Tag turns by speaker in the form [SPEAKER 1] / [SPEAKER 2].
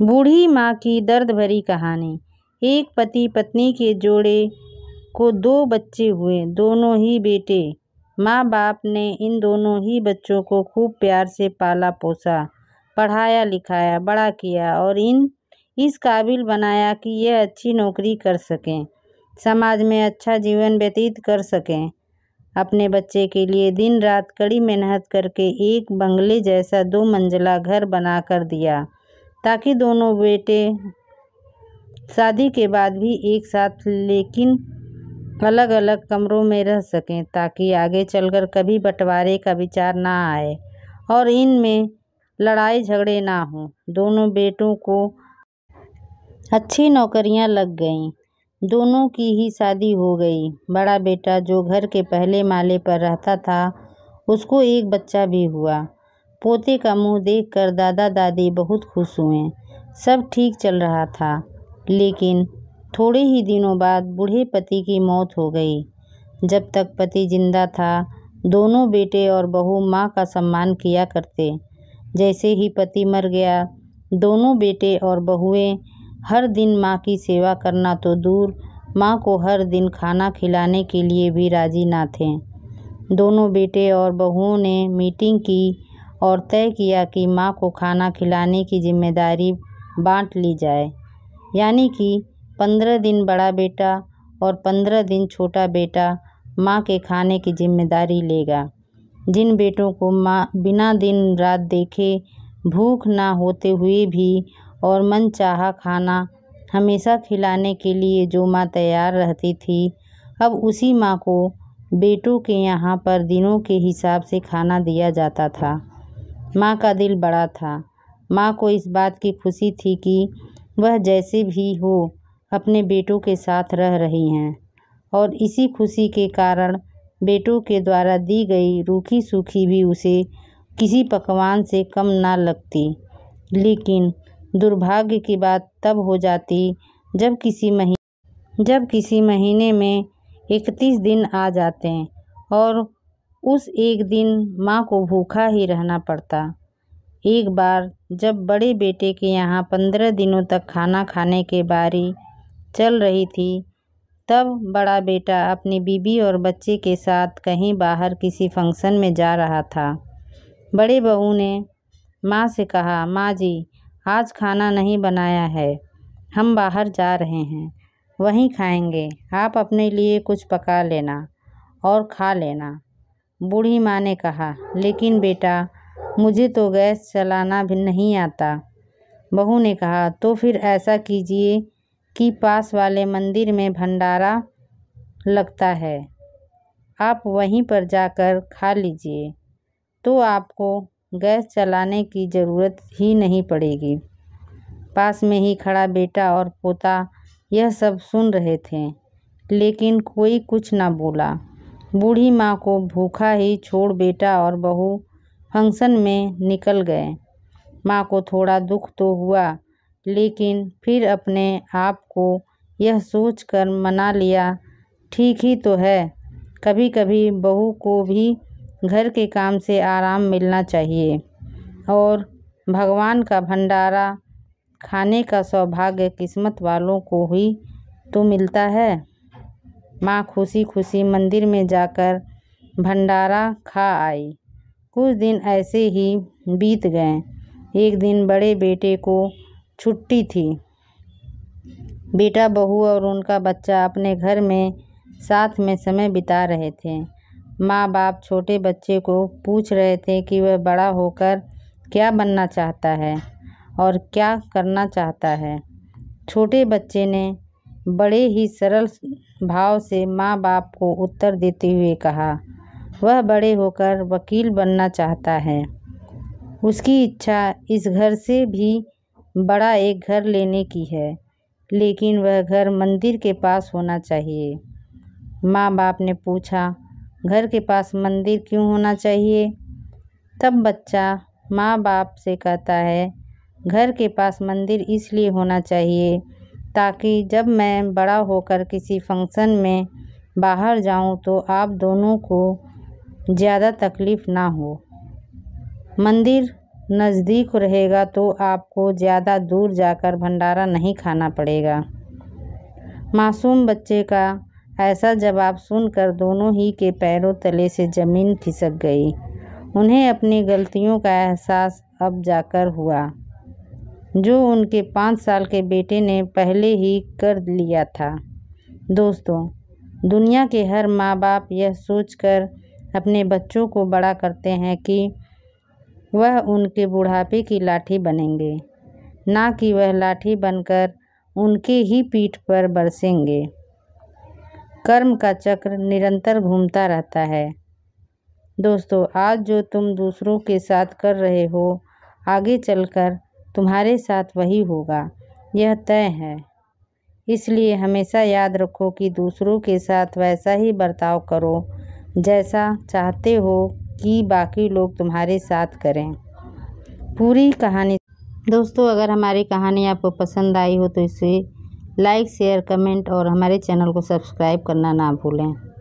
[SPEAKER 1] बूढ़ी माँ की दर्द भरी कहानी एक पति पत्नी के जोड़े को दो बच्चे हुए दोनों ही बेटे माँ बाप ने इन दोनों ही बच्चों को खूब प्यार से पाला पोसा पढ़ाया लिखाया बड़ा किया और इन इस काबिल बनाया कि यह अच्छी नौकरी कर सकें समाज में अच्छा जीवन व्यतीत कर सकें अपने बच्चे के लिए दिन रात कड़ी मेहनत करके एक बंगले जैसा दो मंजिला घर बना कर दिया ताकि दोनों बेटे शादी के बाद भी एक साथ लेकिन अलग अलग कमरों में रह सकें ताकि आगे चलकर कभी बंटवारे का विचार ना आए और इनमें लड़ाई झगड़े ना हों दोनों बेटों को अच्छी नौकरियां लग गईं दोनों की ही शादी हो गई बड़ा बेटा जो घर के पहले माले पर रहता था उसको एक बच्चा भी हुआ पोते का मुंह देखकर दादा दादी बहुत खुश हुए सब ठीक चल रहा था लेकिन थोड़े ही दिनों बाद बूढ़े पति की मौत हो गई जब तक पति जिंदा था दोनों बेटे और बहू माँ का सम्मान किया करते जैसे ही पति मर गया दोनों बेटे और बहुएं हर दिन माँ की सेवा करना तो दूर माँ को हर दिन खाना खिलाने के लिए भी राजी ना थे दोनों बेटे और बहुओं ने मीटिंग की और तय किया कि माँ को खाना खिलाने की जिम्मेदारी बाँट ली जाए यानी कि पंद्रह दिन बड़ा बेटा और पंद्रह दिन छोटा बेटा माँ के खाने की जिम्मेदारी लेगा जिन बेटों को माँ बिना दिन रात देखे भूख ना होते हुए भी और मन चाहा खाना हमेशा खिलाने के लिए जो माँ तैयार रहती थी अब उसी माँ को बेटों के यहाँ पर दिनों के हिसाब से खाना दिया जाता था माँ का दिल बड़ा था माँ को इस बात की खुशी थी कि वह जैसे भी हो अपने बेटों के साथ रह रही हैं और इसी खुशी के कारण बेटों के द्वारा दी गई रूखी सूखी भी उसे किसी पकवान से कम ना लगती लेकिन दुर्भाग्य की बात तब हो जाती जब किसी महीने जब किसी महीने में इकतीस दिन आ जाते हैं और उस एक दिन माँ को भूखा ही रहना पड़ता एक बार जब बड़े बेटे के यहाँ पंद्रह दिनों तक खाना खाने के बारी चल रही थी तब बड़ा बेटा अपनी बीबी और बच्चे के साथ कहीं बाहर किसी फंक्शन में जा रहा था बड़े बहू ने माँ से कहा माँ जी आज खाना नहीं बनाया है हम बाहर जा रहे हैं वहीं खाएंगे आप अपने लिए कुछ पका लेना और खा लेना बूढ़ी माँ ने कहा लेकिन बेटा मुझे तो गैस चलाना भी नहीं आता बहू ने कहा तो फिर ऐसा कीजिए कि पास वाले मंदिर में भंडारा लगता है आप वहीं पर जाकर खा लीजिए तो आपको गैस चलाने की ज़रूरत ही नहीं पड़ेगी पास में ही खड़ा बेटा और पोता यह सब सुन रहे थे लेकिन कोई कुछ ना बोला बूढ़ी माँ को भूखा ही छोड़ बेटा और बहू फंक्शन में निकल गए माँ को थोड़ा दुख तो हुआ लेकिन फिर अपने आप को यह सोच कर मना लिया ठीक ही तो है कभी कभी बहू को भी घर के काम से आराम मिलना चाहिए और भगवान का भंडारा खाने का सौभाग्य किस्मत वालों को ही तो मिलता है माँ खुशी खुशी मंदिर में जाकर भंडारा खा आई कुछ दिन ऐसे ही बीत गए एक दिन बड़े बेटे को छुट्टी थी बेटा बहू और उनका बच्चा अपने घर में साथ में समय बिता रहे थे माँ बाप छोटे बच्चे को पूछ रहे थे कि वह बड़ा होकर क्या बनना चाहता है और क्या करना चाहता है छोटे बच्चे ने बड़े ही सरल भाव से माँ बाप को उत्तर देते हुए कहा वह बड़े होकर वकील बनना चाहता है उसकी इच्छा इस घर से भी बड़ा एक घर लेने की है लेकिन वह घर मंदिर के पास होना चाहिए माँ बाप ने पूछा घर के पास मंदिर क्यों होना चाहिए तब बच्चा माँ बाप से कहता है घर के पास मंदिर इसलिए होना चाहिए ताकि जब मैं बड़ा होकर किसी फंक्शन में बाहर जाऊं तो आप दोनों को ज़्यादा तकलीफ़ ना हो मंदिर नज़दीक रहेगा तो आपको ज़्यादा दूर जाकर भंडारा नहीं खाना पड़ेगा मासूम बच्चे का ऐसा जवाब सुनकर दोनों ही के पैरों तले से ज़मीन खिसक गई उन्हें अपनी गलतियों का एहसास अब जाकर हुआ जो उनके पाँच साल के बेटे ने पहले ही कर लिया था दोस्तों दुनिया के हर माँ बाप यह सोचकर अपने बच्चों को बड़ा करते हैं कि वह उनके बुढ़ापे की लाठी बनेंगे ना कि वह लाठी बनकर उनके ही पीठ पर बरसेंगे कर्म का चक्र निरंतर घूमता रहता है दोस्तों आज जो तुम दूसरों के साथ कर रहे हो आगे चलकर तुम्हारे साथ वही होगा यह तय है इसलिए हमेशा याद रखो कि दूसरों के साथ वैसा ही बर्ताव करो जैसा चाहते हो कि बाकी लोग तुम्हारे साथ करें पूरी कहानी दोस्तों अगर हमारी कहानी आपको पसंद आई हो तो इसे लाइक शेयर कमेंट और हमारे चैनल को सब्सक्राइब करना ना भूलें